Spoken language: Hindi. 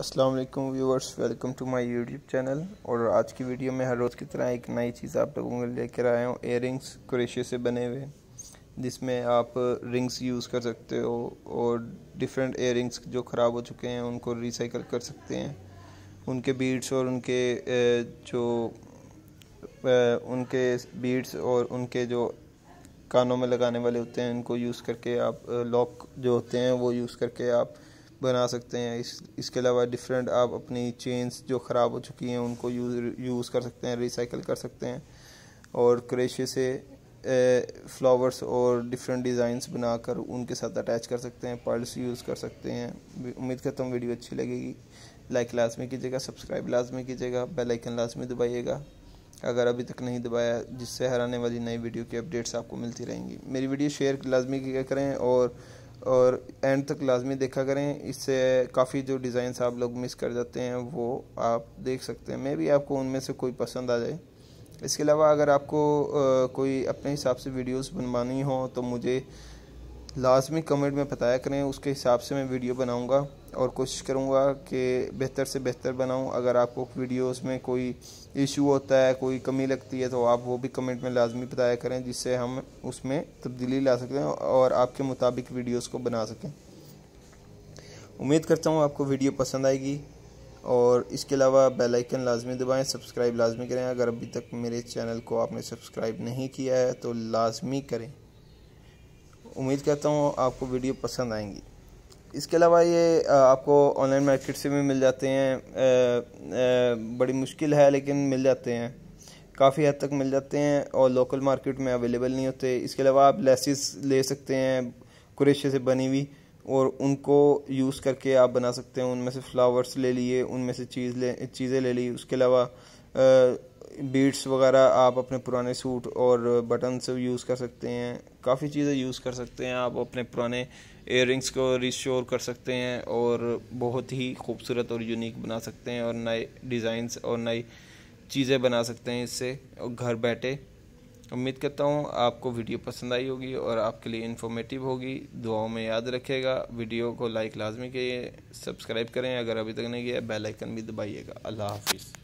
अस्सलाम वालेकुम viewers welcome to my YouTube channel और आज की वीडियो में हर रोज़ की तरह एक नई चीज़ आप लोगों को लेकर आया हूँ एयर रिंग्स क्रेशे से बने हुए जिसमें आप रिंग्स यूज़ कर सकते हो और डिफरेंट एयर रिंग्स जो ख़राब हो चुके हैं उनको रिसाइकल कर सकते हैं उनके बीड्स और उनके जो उनके बीड्स और उनके जो कानों में लगाने वाले होते हैं उनको यूज़ करके आप लॉक जो होते हैं वो यूज़ करके आप बना सकते हैं इस इसके अलावा डिफरेंट आप अपनी चेन्स जो ख़राब हो चुकी हैं उनको यूज़ यूज़ कर सकते हैं रिसाइकल कर सकते हैं और क्रेशे से फ्लावर्स और डिफरेंट डिज़ाइंस बनाकर उनके साथ अटैच कर सकते हैं पर्ल्स यूज़ कर सकते हैं उम्मीद करता हूँ वीडियो अच्छी लगेगी लाइक लाजमी कीजिएगा सब्सक्राइब लाजमी कीजिएगा बेल आइकन लाजमी दबाइएगा अगर अभी तक नहीं दबाया जिससे हर आने वाली नई वीडियो की अपडेट्स आपको मिलती रहेंगी मेरी वीडियो शेयर लाजमी करें और और एंड तक लाजमी देखा करें इससे काफ़ी जो डिज़ाइन आप लोग मिस कर जाते हैं वो आप देख सकते हैं मे भी आपको उनमें से कोई पसंद आ जाए इसके अलावा अगर आपको आ, कोई अपने हिसाब से वीडियोस बनवानी हो तो मुझे लाजमी कमेंट में बताया करें उसके हिसाब से मैं वीडियो बनाऊंगा और कोशिश करूंगा कि बेहतर से बेहतर बनाऊं अगर आपको वीडियोस में कोई इशू होता है कोई कमी लगती है तो आप वो भी कमेंट में लाजमी बताया करें जिससे हम उसमें तब्दीली ला सकें और आपके मुताबिक वीडियोस को बना सकें उम्मीद करता हूँ आपको वीडियो पसंद आएगी और इसके अलावा बेलाइकन लाजमी दबाएँ सब्सक्राइब लाजमी करें अगर अभी तक मेरे चैनल को आपने सब्सक्राइब नहीं किया है तो लाजमी करें उम्मीद करता हूँ आपको वीडियो पसंद आएंगी इसके अलावा ये आपको ऑनलाइन मार्केट से भी मिल जाते हैं बड़ी मुश्किल है लेकिन मिल जाते हैं काफ़ी हद तक मिल जाते हैं और लोकल मार्केट में अवेलेबल नहीं होते इसके अलावा आप लेसिस ले सकते हैं कुरेशे से बनी हुई और उनको यूज़ करके आप बना सकते हैं उनमें से फ्लावर्स ले लिए उनमें से चीज़ ले चीज़ें ले ली उसके अलावा बीट्स वगैरह आप अपने पुराने सूट और बटन से यूज़ कर सकते हैं काफ़ी चीज़ें यूज़ कर सकते हैं आप अपने पुराने एयर को रिश्योर कर सकते हैं और बहुत ही खूबसूरत और यूनिक बना सकते हैं और नए डिज़ाइंस और नई चीज़ें बना सकते हैं इससे और घर बैठे उम्मीद करता हूँ आपको वीडियो पसंद आई होगी और आपके लिए इन्फॉर्मेटिव होगी दुआओं में याद रखेगा वीडियो को लाइक लाजमी के सब्सक्राइब करें अगर अभी तक नहीं किया बेल आइकन भी दबाइएगा अल्लाह हाफिज़